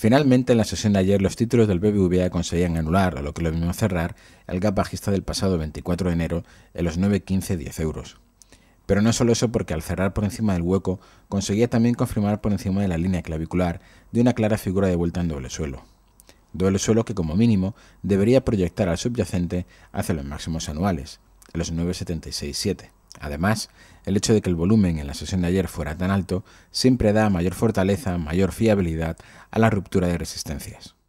Finalmente, en la sesión de ayer, los títulos del BBVA conseguían anular, a lo que lo mismo cerrar, el gap bajista del pasado 24 de enero en los 9,15-10 euros. Pero no solo eso, porque al cerrar por encima del hueco, conseguía también confirmar por encima de la línea clavicular de una clara figura de vuelta en doble suelo. Doble suelo que, como mínimo, debería proyectar al subyacente hacia los máximos anuales, en los 9,76,7. Además, el hecho de que el volumen en la sesión de ayer fuera tan alto siempre da mayor fortaleza, mayor fiabilidad a la ruptura de resistencias.